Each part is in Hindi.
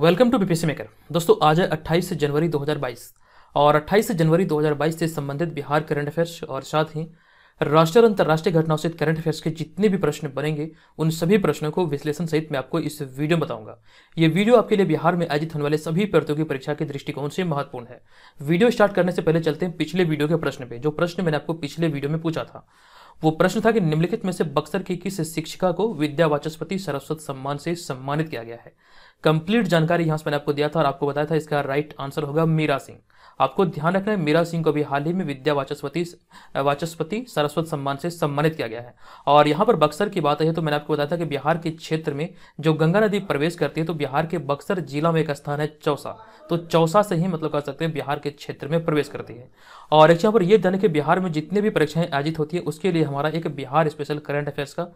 वेलकम टू बीपीसी मेकर दोस्तों आज है 28 जनवरी 2022 और 28 जनवरी 2022 से संबंधित बिहार करंट अफेयर्स और साथ ही राष्ट्रीय और अंतर्राष्ट्रीय घटनाओं सहित करंट अफेयर्स के जितने भी प्रश्न बनेंगे उन सभी प्रश्नों को विश्लेषण सहित मैं आपको इस वीडियो में बताऊंगा ये वीडियो आपके लिए बिहार में आयोजित होने वाले सभी प्रतियोगी परीक्षा के दृष्टिकोण से महत्वपूर्ण है वीडियो स्टार्ट करने से पहले चलते हैं पिछले वीडियो के प्रश्न पे जो प्रश्न मैंने आपको पिछले वीडियो में पूछा था वो प्रश्न था कि निम्नलिखित में से बक्सर की किस शिक्षिका को विद्यावाचस्पति सरस्वत सम्मान से सम्मानित किया गया है कंप्लीट जानकारी से मैंने आपको दिया था और आपको बताया था इसका राइट आंसर होगा मीरा सिंह आपको ध्यान रखना है मीरा सिंह को भी हाल ही में विद्या वाचस्पति वाचस्पति सरस्वत सम्मान से सम्मानित किया गया है और यहाँ पर बक्सर की बात है तो मैंने आपको बताया था कि बिहार के क्षेत्र में जो गंगा नदी प्रवेश करती है तो बिहार के बक्सर जिला में एक स्थान है चौसा तो चौसा से ही मतलब कह सकते हैं बिहार के क्षेत्र में प्रवेश करती है और एक यहाँ पर यह जाने कि बिहार में जितने भी परीक्षाएं आयोजित होती है उसके लिए हमारा एक बिहार स्पेशल करंट अफेयर्स का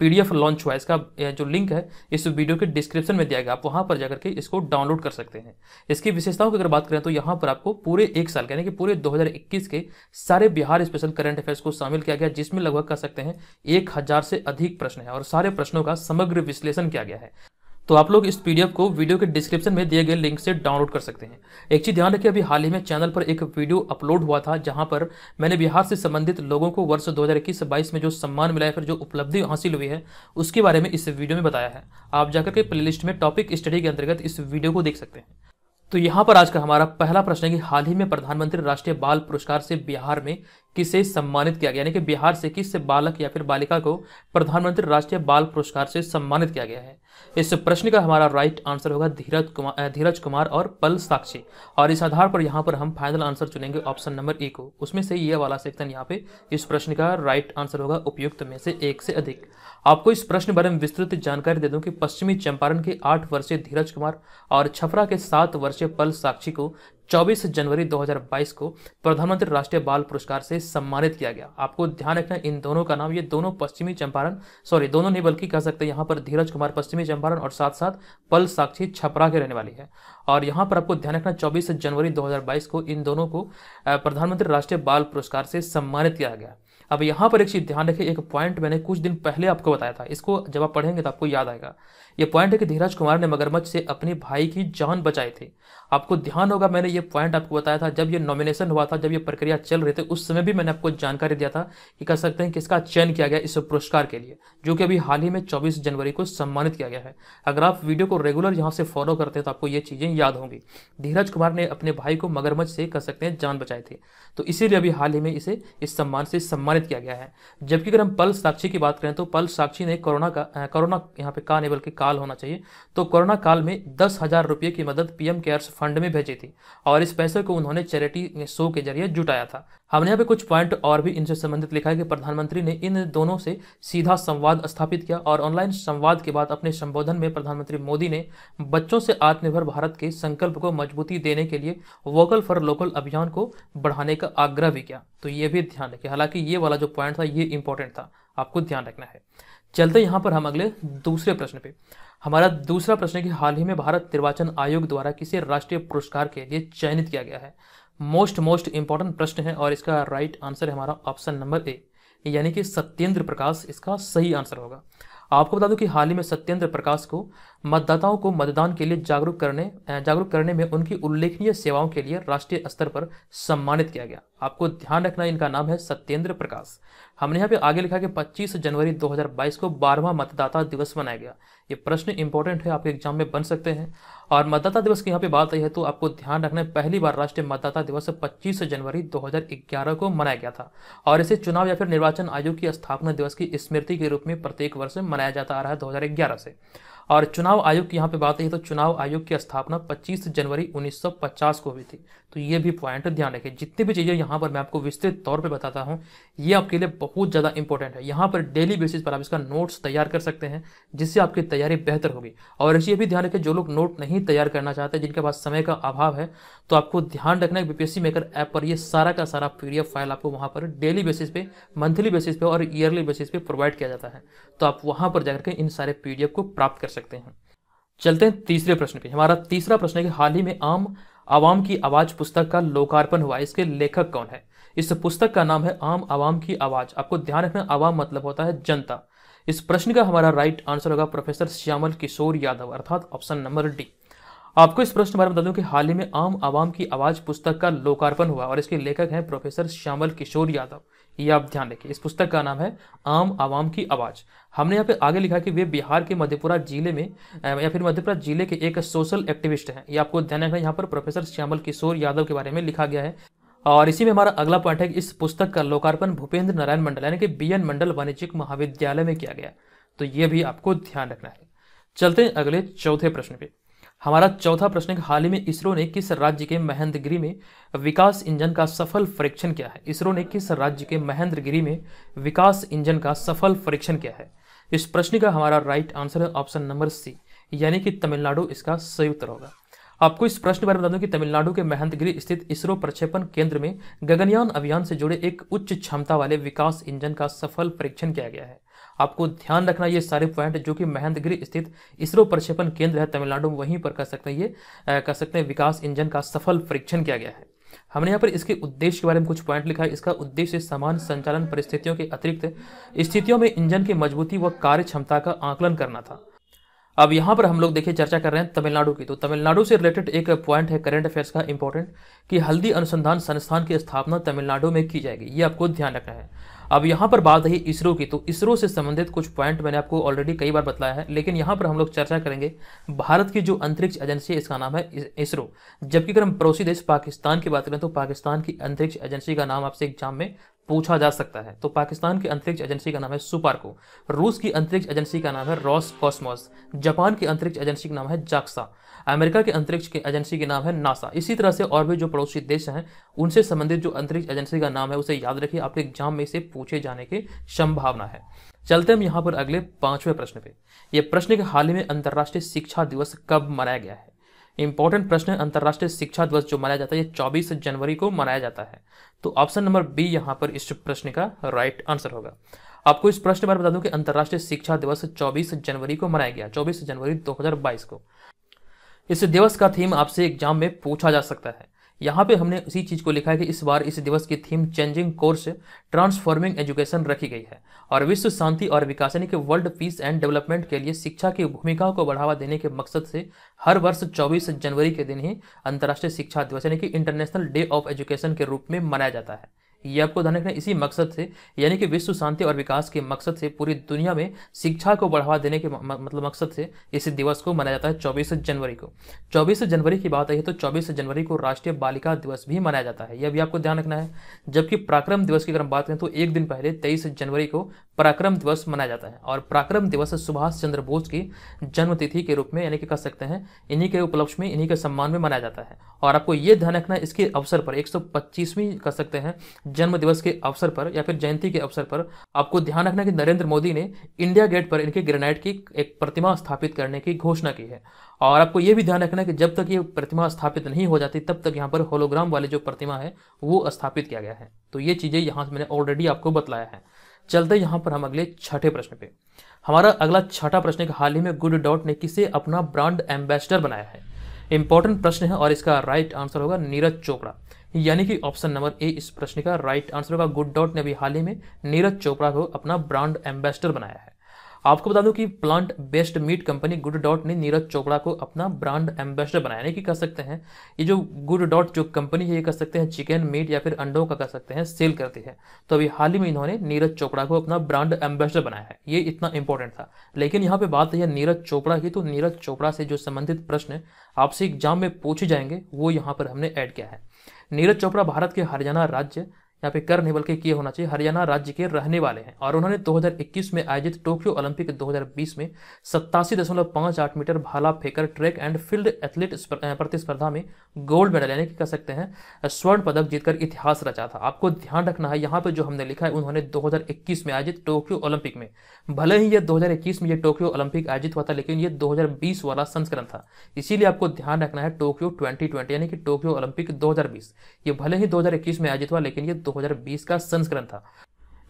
पीडीएफ लॉन्च हुआ है इसका जो लिंक है इस वीडियो के डिस्क्रिप्शन में दिया गया आप वहाँ पर जाकर के इसको डाउनलोड कर सकते हैं इसकी विशेषताओं की अगर बात करें तो यहाँ पर आपको पूरे एक साल यानी कि पूरे 2021 के सारे बिहार स्पेशल करंट अफेयर्स को शामिल किया गया जिसमें लगभग कह सकते हैं एक हज़ार से अधिक प्रश्न है और सारे प्रश्नों का समग्र विश्लेषण किया गया है तो आप लोग इस पीडीएफ को वीडियो के डिस्क्रिप्शन में दिए गए लिंक से डाउनलोड कर सकते हैं एक चीज ध्यान रखिए अभी हाल ही में चैनल पर एक वीडियो अपलोड हुआ था जहां पर मैंने बिहार से संबंधित लोगों को वर्ष 2021-22 में जो सम्मान मिला है फिर जो उपलब्धि हासिल हुई है उसके बारे में इस वीडियो में बताया है आप जाकर के प्ले में टॉपिक स्टडी के अंतर्गत इस वीडियो को देख सकते हैं तो यहाँ पर आज का हमारा पहला प्रश्न है कि हाल ही में प्रधानमंत्री राष्ट्रीय बाल पुरस्कार से बिहार में किसे सम्मानित किया गया यानी कि बिहार से किस बालक या फिर बालिका को प्रधानमंत्री राष्ट्रीय बाल पुरस्कार से सम्मानित किया गया है इस प्रश्न का हमारा राइट आंसर होगा धीरज कुमार धीरज कुमार और पल साक्षी और इस आधार पर यहाँ पर हम फाइनल आंसर चुनेंगे ऑप्शन नंबर ए को उसमें से ये वाला सेक्शन यहाँ पे इस प्रश्न का राइट आंसर होगा उपयुक्त में से एक से अधिक आपको इस प्रश्न बारे में विस्तृत जानकारी दे दूं कि पश्चिमी चंपारण के आठ वर्षीय धीरज कुमार और छपरा के सात वर्षीय पल साक्षी को 24 जनवरी 2022 को प्रधानमंत्री राष्ट्रीय बाल पुरस्कार से सम्मानित किया गया आपको ध्यान रखना इन दोनों का नाम ये दोनों पश्चिमी चंपारण सॉरी दोनों नहीं बल्कि कह सकते हैं यहाँ पर धीरज कुमार पश्चिमी चंपारण और साथ साथ पल साक्षी छपरा के रहने वाली है और यहाँ पर आपको ध्यान रखना चौबीस जनवरी 2022 को इन दोनों को प्रधानमंत्री राष्ट्रीय बाल पुरस्कार से सम्मानित किया गया अब यहाँ पर एक चीज़ ध्यान रखें एक पॉइंट मैंने कुछ दिन पहले आपको बताया था इसको जब आप पढ़ेंगे तो आपको याद आएगा ये पॉइंट है कि धीरज कुमार ने मगरमच्छ से अपने भाई की जान बचाई थी आपको ध्यान होगा मैंने ये पॉइंट आपको बताया था जब ये नॉमिनेशन हुआ था जब ये प्रक्रिया चल रही थी उस समय भी मैंने आपको जानकारी दिया था कि कह सकते हैं किसका चयन किया गया इस पुरस्कार के लिए जो कि अभी हाल ही में चौबीस जनवरी को सम्मानित किया गया है अगर आप वीडियो को रेगुलर यहाँ से फॉलो करते हैं तो आपको ये चीज़ें याद होंगी धीरज कुमार ने अपने भाई को मगरमच्छ से कह सकते हैं जान बचाई थी तो इसीलिए अभी हाल ही में इसे इस सम्मान से सम्मानित किया गया है जबकि अगर हम पल साक्षी की बात करें तो पल साक्षी ने कोरोना का कोरोना यहाँ पे का नहीं बल्कि काल होना चाहिए तो कोरोना काल में दस हज़ार रुपये की मदद पीएम केयर्स फंड में भेजी थी और इस पैसे को उन्होंने चैरिटी शो के जरिए जुटाया था हमने यहाँ पे कुछ पॉइंट और भी इनसे संबंधित लिखा है कि प्रधानमंत्री ने इन दोनों से सीधा संवाद स्थापित किया और ऑनलाइन संवाद के बाद अपने संबोधन में प्रधानमंत्री मोदी ने बच्चों से आत्मनिर्भर भारत के संकल्प को मजबूती देने के लिए वोकल फॉर लोकल अभियान को बढ़ाने का आग्रह भी किया तो ये भी ध्यान रखें हालांकि ये वाला जो पॉइंट था ये इंपॉर्टेंट था आपको ध्यान रखना है चलते यहाँ पर हम अगले दूसरे प्रश्न पे हमारा दूसरा प्रश्न है कि हाल ही में भारत निर्वाचन आयोग द्वारा किसे राष्ट्रीय पुरस्कार के लिए चयनित किया गया है मोस्ट मोस्ट इंपॉर्टेंट प्रश्न है और इसका राइट आंसर हमारा ऑप्शन नंबर ए यानी कि सत्येंद्र प्रकाश इसका सही आंसर होगा आपको बता दूं कि हाल ही में सत्येंद्र प्रकाश को मतदाताओं को मतदान के लिए जागरूक करने जागरूक करने में उनकी उल्लेखनीय सेवाओं के लिए राष्ट्रीय स्तर पर सम्मानित किया गया आपको ध्यान रखना इनका नाम है सत्येंद्र प्रकाश हमने यहाँ पे आगे लिखा कि 25 जनवरी 2022 को बारहवा मतदाता दिवस मनाया गया ये प्रश्न इंपॉर्टेंट है आपके एग्जाम में बन सकते हैं और मतदाता दिवस की यहाँ पे बात आई है तो आपको ध्यान रखना है पहली बार राष्ट्रीय मतदाता दिवस 25 जनवरी 2011 को मनाया गया था और इसे चुनाव या फिर निर्वाचन आयोग की स्थापना दिवस की स्मृति के रूप में प्रत्येक वर्ष मनाया जाता आ रहा है दो से और चुनाव आयोग की यहाँ पे बात आई तो चुनाव आयोग की स्थापना 25 जनवरी 1950 को हुई थी तो ये भी पॉइंट ध्यान रखें जितनी भी चीज़ें यहाँ पर मैं आपको विस्तृत तौर पे बताता हूँ ये आपके लिए बहुत ज़्यादा इंपॉर्टेंट है यहाँ पर डेली बेसिस पर आप इसका नोट्स तैयार कर सकते हैं जिससे आपकी तैयारी बेहतर होगी और इसी भी ध्यान रखें जो लोग नोट नहीं तैयार करना चाहते जिनके पास समय का अभाव है तो आपको ध्यान रखना है बीपीएससी मेकर ऐप पर ये सारा का सारा पी फाइल आपको वहाँ पर डेली बेसिस पे मंथली बेसिस पे और ईयरली बेसिस पे प्रोवाइड किया जाता है तो आप वहाँ पर जाकर के इन सारे पी को प्राप्त कर सकते हैं चलते हैं तीसरे प्रश्न पे हमारा तीसरा प्रश्न है कि हाल ही में आम आवाम की आवाज़ पुस्तक का लोकार्पण हुआ इसके लेखक कौन है इस पुस्तक का नाम है आम आवाम की आवाज़ आपको ध्यान रखना आवाम मतलब होता है जनता इस प्रश्न का हमारा राइट आंसर होगा प्रोफेसर श्यामल किशोर यादव अर्थात ऑप्शन नंबर डी आपको इस प्रश्न के बारे में बता दूं कि हाल ही में आम आवाम की आवाज़ पुस्तक का लोकार्पण हुआ और इसके लेखक हैं प्रोफेसर श्यामल किशोर यादव ये आप ध्यान रखिए इस पुस्तक का नाम है आम आवाम की आवाज़ हमने यहाँ पे आगे लिखा कि वे बिहार के मधेपुरा जिले में या फिर मधेपुरा जिले के एक सोशल एक्टिविस्ट हैं ये आपको ध्यान रखना यहाँ पर प्रोफेसर श्यामल किशोर यादव के बारे में लिखा गया है और इसी में हमारा अगला पॉइंट है कि इस पुस्तक का लोकार्पण भूपेंद्र नारायण मंडल यानी कि बी एन मंडल वाणिज्यिक महाविद्यालय में किया गया तो ये भी आपको ध्यान रखना है चलते हैं अगले चौथे प्रश्न पे हमारा चौथा प्रश्न है हाल ही में इसरो ने किस राज्य के महेंद्रगिरी में विकास इंजन का सफल परीक्षण किया है इसरो ने किस राज्य के महेंद्रगिरी में विकास इंजन का सफल परीक्षण किया है इस प्रश्न का हमारा राइट आंसर है ऑप्शन नंबर सी यानी कि तमिलनाडु इसका उत्तर होगा आपको इस प्रश्न के बारे में बता दूं कि तमिलनाडु के महंतगिरी स्थित इसरो प्रक्षेपण केंद्र में गगनयान अभियान से जुड़े एक उच्च क्षमता वाले विकास इंजन का सफल परीक्षण किया गया है आपको ध्यान रखना ये सारे पॉइंट जो कि महंतगिरी स्थित इसरो प्रक्षेपण केंद्र है तमिलनाडु में वहीं पर कर सकते हैं ये कर सकते हैं विकास इंजन का सफल परीक्षण किया गया है हमने यहाँ पर इसके उद्देश्य के बारे में कुछ पॉइंट लिखा है इसका उद्देश्य समान संचालन परिस्थितियों के अतिरिक्त स्थितियों में इंजन की मजबूती व कार्य क्षमता का आकलन करना था अब यहाँ पर हम लोग देखिए चर्चा कर रहे हैं तमिलनाडु की तो तमिलनाडु से रिलेटेड एक पॉइंट है करंट अफेयर्स का इंपॉर्टेंट कि हल्दी अनुसंधान संस्थान की स्थापना तमिलनाडु में की जाएगी ये आपको ध्यान रखना है अब यहाँ पर बात रही इसरो की तो इसरो से संबंधित कुछ पॉइंट मैंने आपको ऑलरेडी कई बार बताया है लेकिन यहाँ पर हम लोग चर्चा करेंगे भारत की जो अंतरिक्ष एजेंसी है इसका नाम है इसरो जबकि अगर हम पड़ोसी देश पाकिस्तान की बात करें तो पाकिस्तान की अंतरिक्ष एजेंसी का नाम आपसे एग्जाम में पूछा जा सकता है तो पाकिस्तान की अंतरिक्ष एजेंसी का नाम है सुपारको रूस की अंतरिक्ष एजेंसी का नाम है रॉस कॉस्मोस जापान की अंतरिक्ष एजेंसी का नाम है जाक्सा अमेरिका की अंतरिक्ष की एजेंसी के नाम है नासा इसी तरह से और भी जो पड़ोसी देश हैं उनसे संबंधित जो अंतरिक्ष एजेंसी का नाम है उसे याद रखिए आपके एग्जाम में से पूछे जाने की संभावना है चलते हम यहाँ पर अगले पांचवें प्रश्न पे ये प्रश्न के हाल ही में अंतर्राष्ट्रीय शिक्षा दिवस कब मनाया गया है इंपॉर्टेंट प्रश्न है अंतर्राष्ट्रीय शिक्षा दिवस जो मनाया जाता है ये चौबीस जनवरी को मनाया जाता है तो ऑप्शन नंबर बी यहाँ पर इस प्रश्न का राइट आंसर होगा आपको इस प्रश्न बार बता दूं कि अंतर्राष्ट्रीय शिक्षा दिवस 24 जनवरी को मनाया गया 24 जनवरी 2022 को इस दिवस का थीम आपसे एग्जाम में पूछा जा सकता है यहाँ पे हमने उसी चीज़ को लिखा है कि इस बार इस दिवस की theme changing course transforming education रखी गई है और विश्व शांति और विकास यानी कि वर्ल्ड पीस एंड डेवलपमेंट के लिए शिक्षा की भूमिका को बढ़ावा देने के मकसद से हर वर्ष 24 जनवरी के दिन ही अंतर्राष्ट्रीय शिक्षा दिवस यानी कि इंटरनेशनल डे ऑफ एजुकेशन के रूप में मनाया जाता है ये आपको ध्यान रखना इसी मकसद से यानी कि विश्व शांति और विकास के मकसद से पूरी दुनिया में शिक्षा को बढ़ावा देने के मतलब मकसद से इस दिवस को मनाया जाता है चौबीस जनवरी को चौबीस जनवरी की बात आई है तो चौबीस जनवरी को राष्ट्रीय बालिका दिवस भी मनाया जाता है यह भी आपको ध्यान रखना है जबकि पराक्रम दिवस की अगर हम बात करें तो एक दिन पहले तेईस जनवरी को पराक्रम दिवस मनाया जाता है और पराक्रम दिवस सुभाष चंद्र बोस की जन्मतिथि के रूप में यानी कि कह सकते हैं इन्हीं के उपलक्ष्य में इन्हीं के सम्मान में मनाया जाता है और आपको ये ध्यान रखना इसके अवसर पर 125वीं कह सकते हैं जन्म दिवस के अवसर पर या फिर जयंती के अवसर पर आपको ध्यान रखना कि नरेंद्र मोदी ने इंडिया गेट पर इनके ग्रेनाइट की एक प्रतिमा स्थापित करने की घोषणा की है और आपको ये भी ध्यान रखना कि जब तक ये प्रतिमा स्थापित नहीं हो जाती तब तक यहाँ पर होलोग्राम वाली जो प्रतिमा है वो स्थापित किया गया है तो ये चीज़ें यहाँ से मैंने ऑलरेडी आपको बतलाया है चलते यहाँ पर हम अगले छठे प्रश्न पे हमारा अगला छठा प्रश्न है हाल ही में गुड डॉट ने किसे अपना ब्रांड एम्बेसडर बनाया है इंपॉर्टेंट प्रश्न है और इसका राइट आंसर होगा नीरज चोपड़ा यानी कि ऑप्शन नंबर ए इस प्रश्न का राइट आंसर होगा गुड डॉट ने भी हाल ही में नीरज चोपड़ा को अपना ब्रांड एम्बेसडर बनाया है आपको बता दूं कि plant based meat company Good Dot ने नीरज चोपड़ा को अपना ब्रांड एम्बेसडर बनाया यानी कि कह सकते हैं ये जो गुड डॉट जो कंपनी है ये कह सकते हैं चिकन मीट या फिर अंडों का कह सकते हैं सेल करती है तो अभी हाल ही में इन्होंने नीरज चोपड़ा को अपना ब्रांड एम्बेसडर बनाया है ये इतना इंपॉर्टेंट था लेकिन यहाँ पे बात है नीरज चोपड़ा की तो नीरज चोपड़ा से जो संबंधित प्रश्न आपसे एग्जाम में पूछे जाएंगे वो यहाँ पर हमने ऐड किया है नीरज चोपड़ा भारत के हरियाणा राज्य यहाँ पे कर नहीं बल्कि किए होना चाहिए हरियाणा राज्य के रहने वाले हैं और उन्होंने 2021 में आयोजित टोक्यो ओलंपिक 2020 में सत्तासी दशमलव पाँच आठ मीटर भाला फेंकर ट्रैक एंड फील्ड एथलीट प्रतिस्पर्धा में गोल्ड मेडल यानी कि कह सकते हैं स्वर्ण पदक जीतकर इतिहास रचा था आपको ध्यान रखना है यहाँ पर जो हमने लिखा है उन्होंने दो में आयोजित टोक्यो ओलंपिक में भले ही यह दो में यह टोक्यो ओलंपिक आयोजित हुआ था लेकिन यह दो वाला संस्करण था इसीलिए आपको ध्यान रखना है टोक्यो ट्वेंटी यानी कि टोक्यो ओलंपिक दो ये भले ही दो में आयोजित हुआ लेकिन ये 2020 का संस्करण था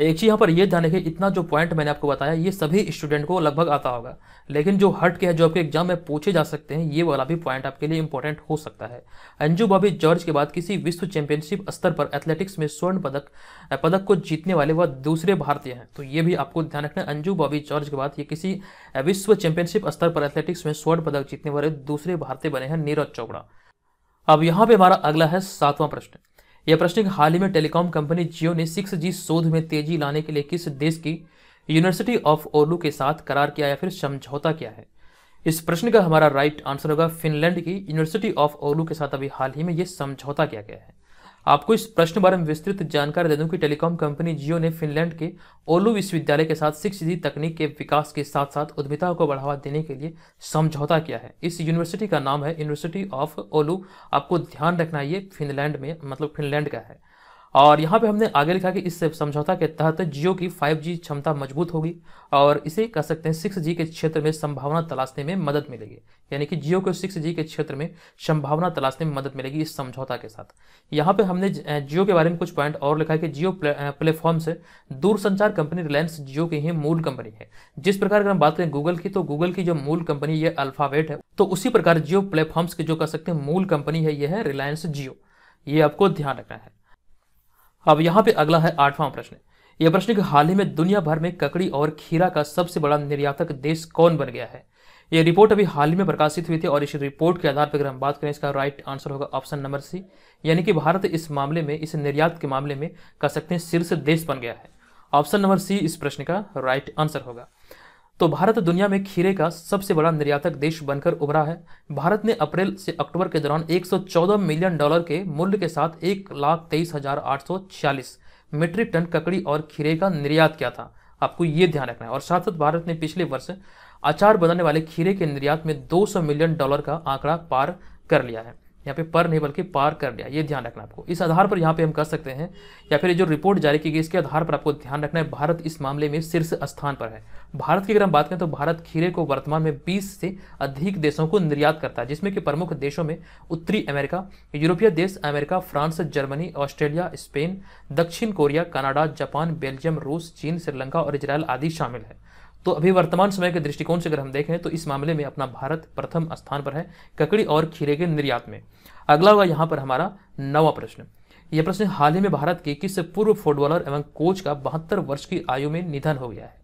एक चीज यहाँ पर यह ध्यान रखिए इतना जो पॉइंट मैंने आपको बताया ये सभी स्टूडेंट को लगभग आता होगा लेकिन जो हट के है जो आपके एग्जाम में पूछे जा सकते हैं ये वाला भी पॉइंट आपके लिए इंपॉर्टेंट हो सकता है अंजू बॉबी जॉर्ज के बाद किसी विश्व चैंपियनशिप स्तर पर एथलेटिक्स में स्वर्ण पदक पदक को जीतने वाले वह वा दूसरे भारतीय हैं तो ये भी आपको ध्यान रखना अंजू बॉबी जॉर्ज के बाद ये किसी विश्व चैंपियनशिप स्तर पर एथलेटिक्स में स्वर्ण पदक जीतने वाले दूसरे भारतीय बने हैं नीरज चोपड़ा अब यहाँ पे हमारा अगला है सातवां प्रश्न यह प्रश्न हाल ही में टेलीकॉम कंपनी जियो ने सिक्स जी शोध में तेजी लाने के लिए किस देश की यूनिवर्सिटी ऑफ ओलू के साथ करार किया या फिर समझौता किया है इस प्रश्न का हमारा राइट आंसर होगा फिनलैंड की यूनिवर्सिटी ऑफ ओलू के साथ अभी हाल ही में यह समझौता किया गया है आपको इस प्रश्न बारे में विस्तृत जानकारी दे दूं कि टेलीकॉम कंपनी जियो ने फिनलैंड के ओलू विश्वविद्यालय के साथ सिक्स जी तकनीक के विकास के साथ साथ उद्यमिता को बढ़ावा देने के लिए समझौता किया है इस यूनिवर्सिटी का नाम है यूनिवर्सिटी ऑफ ओलू आपको ध्यान रखना ये फिनलैंड में मतलब फिनलैंड का है और यहाँ पे हमने आगे लिखा कि इस समझौता के तहत जियो की 5G क्षमता मजबूत होगी और इसे कह सकते हैं 6G के क्षेत्र में संभावना तलाशने में मदद मिलेगी यानी कि जियो को 6G के क्षेत्र में संभावना तलाशने में मदद मिलेगी इस समझौता के साथ यहाँ पे हमने जियो के बारे में कुछ पॉइंट और लिखा है कि जियो प्लेटफॉर्म से दूरसंचार कंपनी रिलायंस जियो की ही मूल कंपनी है जिस प्रकार अगर हम बात करें गूगल की तो गूगल की जो मूल कंपनी ये अल्फावेट है तो उसी प्रकार जियो प्लेटफॉर्म्स की जो कह सकते हैं मूल कंपनी है ये है रिलायंस जियो ये आपको ध्यान रखना है अब यहाँ पे अगला है आठवां प्रश्न यह प्रश्न कि हाल ही में दुनिया भर में ककड़ी और खीरा का सबसे बड़ा निर्यातक देश कौन बन गया है यह रिपोर्ट अभी हाल ही में प्रकाशित हुई थी और इस रिपोर्ट के आधार पर अगर हम बात करें इसका राइट आंसर होगा ऑप्शन नंबर सी यानी कि भारत इस मामले में इस निर्यात के मामले में कह सकते हैं शीर्ष देश बन गया है ऑप्शन नंबर सी इस प्रश्न का राइट आंसर होगा तो भारत दुनिया में खीरे का सबसे बड़ा निर्यातक देश बनकर उभरा है भारत ने अप्रैल से अक्टूबर के दौरान 114 मिलियन डॉलर के मूल्य के साथ एक लाख तेईस हजार आठ सौ छियालीस मीट्रिक टन ककड़ी और खीरे का निर्यात किया था आपको ये ध्यान रखना है और साथ साथ भारत ने पिछले वर्ष अचार बनाने वाले खीरे के निर्यात में 200 मिलियन डॉलर का आंकड़ा पार कर लिया है यहाँ पे पर नहीं बल्कि पार कर लिया ये ध्यान रखना आपको इस आधार पर यहाँ पे हम कर सकते हैं या फिर ये जो रिपोर्ट जारी की गई इसके आधार पर आपको ध्यान रखना है भारत इस मामले में शीर्ष स्थान पर है भारत की अगर हम बात करें तो भारत खीरे को वर्तमान में 20 से अधिक देशों को निर्यात करता है जिसमें कि प्रमुख देशों में उत्तरी अमेरिका यूरोपीय देश America France Germany Australia Spain दक्षिण कोरिया कनाडा जापान बेल्जियम रूस चीन श्रीलंका और इसराइल आदि शामिल है तो अभी वर्तमान समय के दृष्टिकोण से अगर हम देखें तो इस मामले में अपना भारत प्रथम स्थान पर है ककड़ी और खीरे के निर्यात में अगला हुआ यहाँ पर हमारा नवा प्रश्न यह प्रश्न हाल ही में भारत के किस पूर्व फुटबॉलर एवं कोच का बहत्तर वर्ष की आयु में निधन हो गया है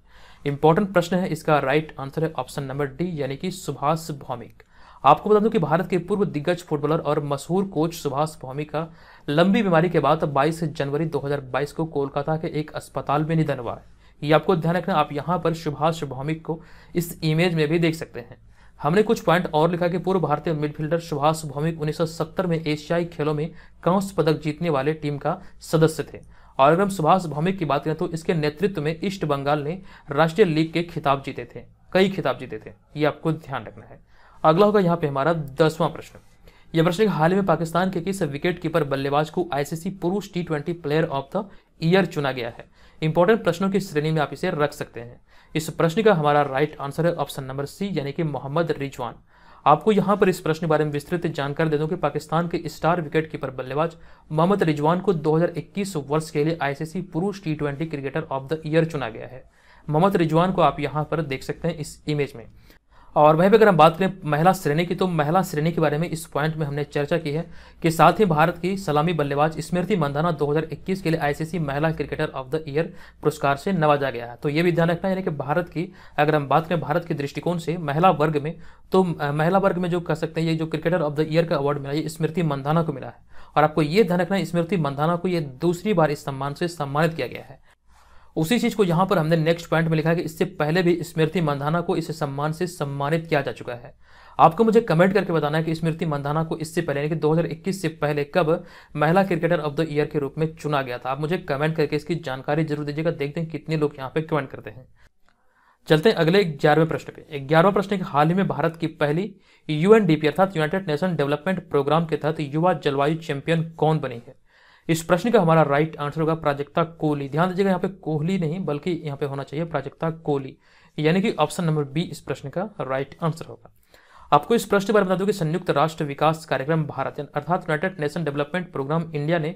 इंपॉर्टेंट प्रश्न है इसका राइट आंसर है ऑप्शन नंबर डी यानी कि सुभाष भौमिक आपको बता दूं कि भारत के पूर्व दिग्गज फुटबॉलर और मशहूर कोच सुभाष भौमिक का लंबी बीमारी के बाद 22 जनवरी 2022 को कोलकाता के एक अस्पताल में निधन हुआ है ये आपको ध्यान रखना आप यहाँ पर सुभाष भौमिक को इस इमेज में भी देख सकते हैं हमने कुछ पॉइंट और लिखा कि पूर्व भारतीय मिडफील्डर सुभाष भौमिक 1970 में एशियाई खेलों में कांस्य पदक जीतने वाले टीम का सदस्य थे और अगर हम सुभाष भौमिक की बात करें तो इसके नेतृत्व में ईस्ट बंगाल ने राष्ट्रीय लीग के खिताब जीते थे कई खिताब जीते थे ये आपको ध्यान रखना है अगला होगा यहाँ पे हमारा दसवां प्रश्न यह प्रश्न हाल में पाकिस्तान के किस विकेट कीपर बल्लेबाज को आईसीसी पुरुष T twenty player of the year चुना गया है इंपॉर्टेंट प्रश्नों की श्रेणी में आप इसे रख सकते हैं इस प्रश्न का हमारा राइट आंसर है ऑप्शन नंबर सी यानी कि मोहम्मद रिजवान आपको यहाँ पर इस प्रश्न के बारे में विस्तृत जानकारी दे दूं कि पाकिस्तान के स्टार विकेट कीपर बल्लेबाज मोहम्मद रिजवान को 2021 वर्ष के लिए आईसीसी पुरुष T twenty cricketer of the year चुना गया है मोहम्मद रिजवान को आप यहाँ पर देख सकते हैं इस इमेज में और वहीं पर अगर हम बात करें महिला श्रेणी की तो महिला श्रेणी के बारे में इस पॉइंट में हमने चर्चा की है कि साथ ही भारत की सलामी बल्लेबाज स्मृति मंदाना 2021 के लिए आईसीसी महिला क्रिकेटर ऑफ द ईयर पुरस्कार से नवाजा गया है तो ये भी ध्यान रखना यानी कि भारत की अगर हम बात करें भारत के दृष्टिकोण से महिला वर्ग में तो महिला वर्ग में जो कह सकते हैं ये जो क्रिकेटर ऑफ द ईयर का अवार्ड मिला ये स्मृति मंदाना को मिला है और आपको ये ध्यान रखना स्मृति मंदाना को ये दूसरी बार इस सम्मान से सम्मानित किया गया है उसी चीज़ को यहां पर हमने नेक्स्ट पॉइंट में लिखा है कि इससे पहले भी स्मृति मंधाना को इस सम्मान से सम्मानित किया जा चुका है आपको मुझे कमेंट करके बताना है कि स्मृति मंधाना को इससे पहले यानी कि 2021 से पहले कब महिला क्रिकेटर ऑफ द ईयर के रूप में चुना गया था आप मुझे कमेंट करके इसकी जानकारी जरूर दीजिएगा देखते हैं कितने लोग यहाँ पे कमेंट करते हैं चलते हैं अगले ग्यारहवें प्रश्न पे ग्यारहवा प्रश्न है हाल ही में भारत की पहली यूएनडीपी अर्थात यूनाइटेड नेशन डेवलपमेंट प्रोग्राम के तहत युवा जलवायु चैंपियन कौन बनी है इस प्रश्न का हमारा राइट आंसर होगा प्राजक्ता कोहली ध्यान दीजिएगा यहाँ पे कोहली नहीं बल्कि यहाँ पे होना चाहिए प्राजक्ता कोहली यानी कि ऑप्शन नंबर बी इस प्रश्न का राइट आंसर होगा आपको इस प्रश्न में बता दूं कि संयुक्त राष्ट्र विकास कार्यक्रम भारत अर्थात United Nation Development Programme India ने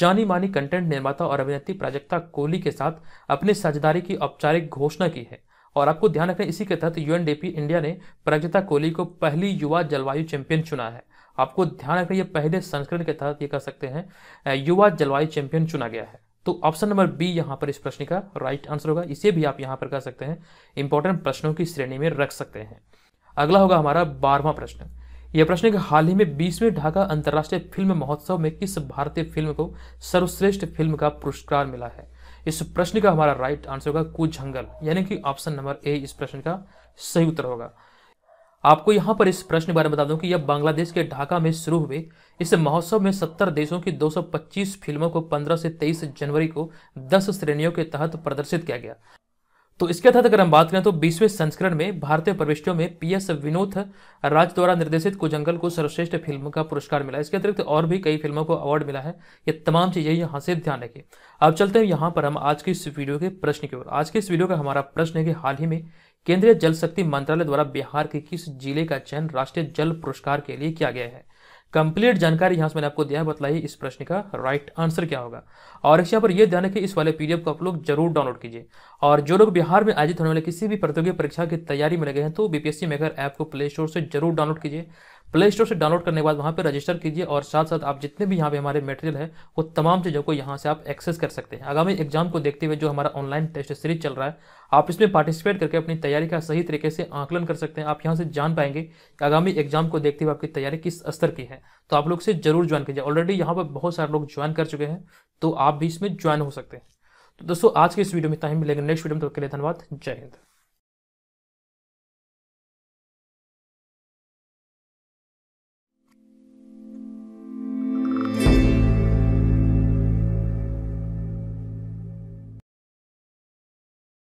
जानी मानी कंटेंट निर्माता और अभिनेत्री प्राजक्ता कोहली के साथ अपनी साझेदारी की औपचारिक घोषणा की है और आपको ध्यान रखना इसी के तहत यूएनडीपी इंडिया ने प्राजक्ता कोहली को पहली युवा जलवायु चैंपियन चुना है आपको ध्यान रखना ये पहले संस्करण के तहत ये कह सकते हैं युवा जलवायु चैंपियन चुना गया है तो ऑप्शन नंबर बी यहाँ पर इस प्रश्न का राइट आंसर होगा इसे भी आप यहाँ पर कह सकते हैं इंपॉर्टेंट प्रश्नों की श्रेणी में रख सकते हैं अगला होगा हमारा बारहवा प्रश्न यह प्रश्न कि हाल ही में बीसवें ढाका अंतर्राष्ट्रीय फिल्म महोत्सव में किस भारतीय फिल्म को सर्वश्रेष्ठ फिल्म का पुरस्कार मिला है इस प्रश्न का हमारा राइट आंसर होगा कुजंगल यानी कि ऑप्शन नंबर ए इस प्रश्न का सही उत्तर होगा आपको यहाँ पर इस प्रश्न के बारे में बता दूं कि यह बांग्लादेश के ढाका में शुरू हुए इस महोत्सव में 70 देशों की 225 फिल्मों को 15 से 23 जनवरी को 10 श्रेणियों के तहत प्रदर्शित किया गया तो इसके तहत अगर हम बात करें तो बीसवें संस्करण में भारतीय प्रविष्टियों में पी एस विनोद राज द्वारा निर्देशित कुजंगल को सर्वश्रेष्ठ फिल्म का पुरस्कार मिला इसके अतिरिक्त और भी कई फिल्मों को अवार्ड मिला है ये तमाम चीज़ें यहाँ से ध्यान रखें अब चलते हैं यहाँ पर हम आज की इस वीडियो के प्रश्न की ओर आज के इस वीडियो का हमारा प्रश्न है कि हाल ही में केंद्रीय जल शक्ति मंत्रालय द्वारा बिहार के किस जिले का चयन राष्ट्रीय जल पुरस्कार के लिए किया गया है कंप्लीट जानकारी यहाँ से मैंने आपको दिया है बताइए इस प्रश्न का राइट आंसर क्या होगा और इस यहाँ पर यह ध्यान रखिए इस वाले पीडीएफ को आप लोग जरूर डाउनलोड कीजिए और जो लोग बिहार में आयोजित होने वाले किसी भी प्रतियोगी परीक्षा की तैयारी में लगे हैं तो बीपीएससी मेकर ऐप को प्ले स्टोर से जरूर डाउनलोड कीजिए प्ले स्टोर से डाउनलोड करने के बाद वहाँ पर रजिस्टर कीजिए और साथ साथ आप जितने भी यहाँ पे हमारे मटेरियल है वो तमाम चीज़ों को यहाँ से आप एक्सेस कर सकते हैं आगामी एग्जाम को देखते हुए जो हमारा ऑनलाइन टेस्ट सीरीज चल रहा है आप इसमें पार्टिसिपेट करके अपनी तैयारी का सही तरीके से आंकलन कर सकते हैं आप यहाँ से जान पाएंगे कि आगामी एग्जाम को देखते हुए आपकी तैयारी किस स्तर की है तो आप लोग से जरूर ज्वाइन कीजिए ऑलरेडी यहाँ पर बहुत सारे लोग ज्वाइन कर चुके हैं तो आप भी इसमें ज्वाइन हो सकते हैं तो दोस्तों आज के इस वीडियो में टाइम मिलेगा नेक्स्ट वीडियो में तो के लिए धन्यवाद जय हिंद